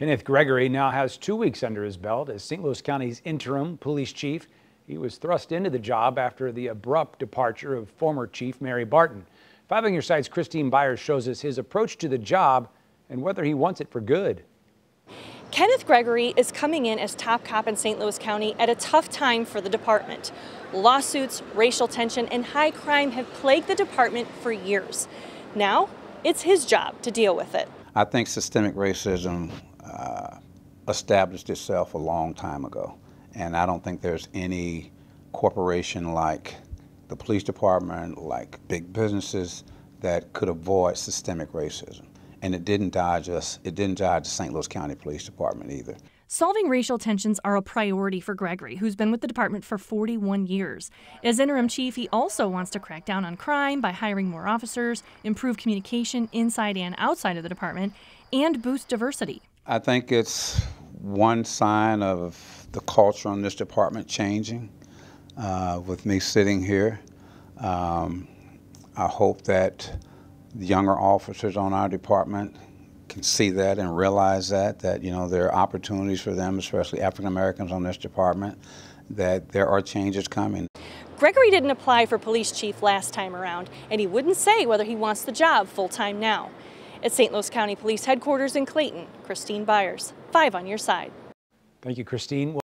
Kenneth Gregory now has two weeks under his belt as St. Louis County's interim police chief. He was thrust into the job after the abrupt departure of former Chief Mary Barton. Five on your side's Christine Byers shows us his approach to the job and whether he wants it for good. Kenneth Gregory is coming in as top cop in St. Louis County at a tough time for the department. Lawsuits, racial tension, and high crime have plagued the department for years. Now, it's his job to deal with it. I think systemic racism established itself a long time ago. And I don't think there's any corporation like the police department, like big businesses, that could avoid systemic racism. And it didn't dodge us, it didn't dodge the St. Louis County Police Department either. Solving racial tensions are a priority for Gregory, who's been with the department for 41 years. As interim chief, he also wants to crack down on crime by hiring more officers, improve communication inside and outside of the department, and boost diversity. I think it's one sign of the culture in this department changing uh, with me sitting here. Um, I hope that the younger officers on our department can see that and realize that, that, you know, there are opportunities for them, especially African Americans on this department, that there are changes coming. Gregory didn't apply for police chief last time around, and he wouldn't say whether he wants the job full time now. At St. Louis County Police Headquarters in Clayton, Christine Byers, 5 on your side. Thank you, Christine.